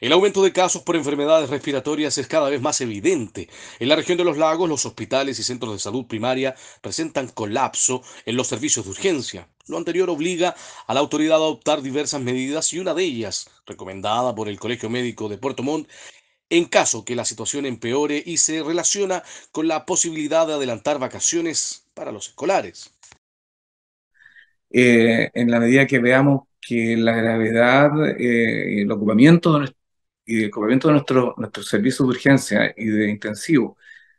El aumento de casos por enfermedades respiratorias es cada vez más evidente. En la región de los lagos, los hospitales y centros de salud primaria presentan colapso en los servicios de urgencia. Lo anterior obliga a la autoridad a adoptar diversas medidas y una de ellas, recomendada por el Colegio Médico de Puerto Montt, en caso que la situación empeore y se relaciona con la posibilidad de adelantar vacaciones para los escolares. Eh, en la medida que veamos que la gravedad eh, el ocupamiento de y el cobramiento de nuestro, nuestros servicios de urgencia y de intensivo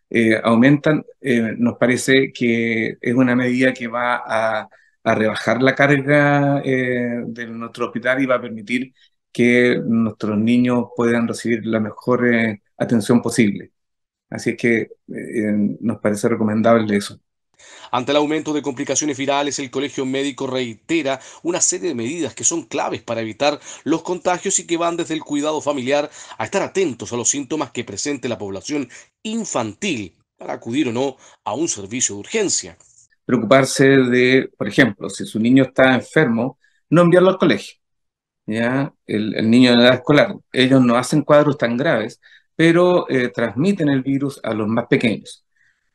eh, aumentan, eh, nos parece que es una medida que va a, rebajar la carga eh, de nuestro hospital y va a permitir que nuestros niños puedan recibir la mejor atención posible. Así es que nos parece recomendable eso. Ante el aumento de complicaciones virales, el Colegio Médico reitera una serie de medidas que son claves para evitar los contagios y que van desde el cuidado familiar a estar atentos a los síntomas que presente la población infantil para acudir o no a un servicio de urgencia. Preocuparse de, por ejemplo, si su niño está enfermo, no enviarlo al colegio. ¿ya? El, niño de edad escolar. Ellos no hacen cuadros tan graves, pero eh, transmiten el virus a los más pequeños.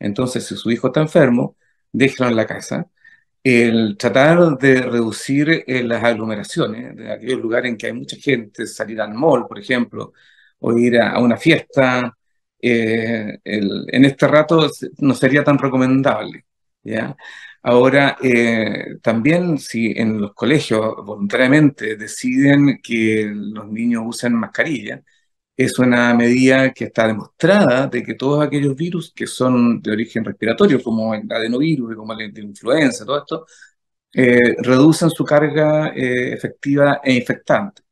Entonces, si su hijo está enfermo, déjelo en la casa. El tratar de reducir eh, las aglomeraciones de aquellos lugares en que hay mucha gente, salir al mall, por ejemplo, o ir a, una fiesta, eh, en este rato no sería tan recomendable. ¿ya? Ahora, eh, también si en los colegios voluntariamente deciden que los niños usen mascarilla, es una medida que está demostrada de que todos aquellos virus que son de origen respiratorio, como el adenovirus, como el de influenza, todo esto, eh, reducen su carga eh, efectiva e infectante.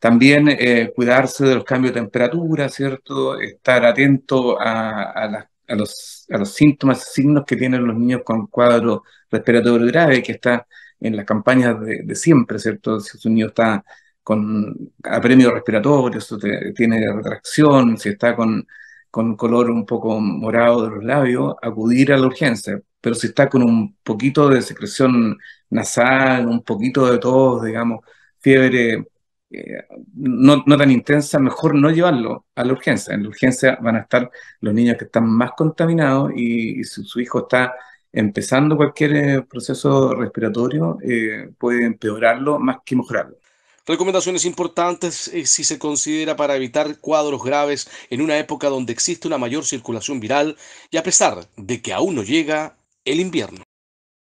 También eh, cuidarse de los cambios de temperatura, ¿cierto? Estar atento a, los, a los síntomas, signos que tienen los niños con cuadro respiratorio grave, que está en las campañas de, de siempre, ¿cierto? Si su niño está con apremio respiratorio, eso tiene retracción, si está con, con color un poco morado de los labios, acudir a la urgencia. Pero si está con un poquito de secreción nasal, un poquito de tos, digamos, fiebre eh, no, tan intensa, mejor no llevarlo a la urgencia. En la urgencia van a estar los niños que están más contaminados y, si su hijo está empezando cualquier eh, proceso respiratorio, eh, puede empeorarlo más que mejorarlo. Recomendaciones importantes eh, si se considera para evitar cuadros graves en una época donde existe una mayor circulación viral y a pesar de que aún no llega el invierno.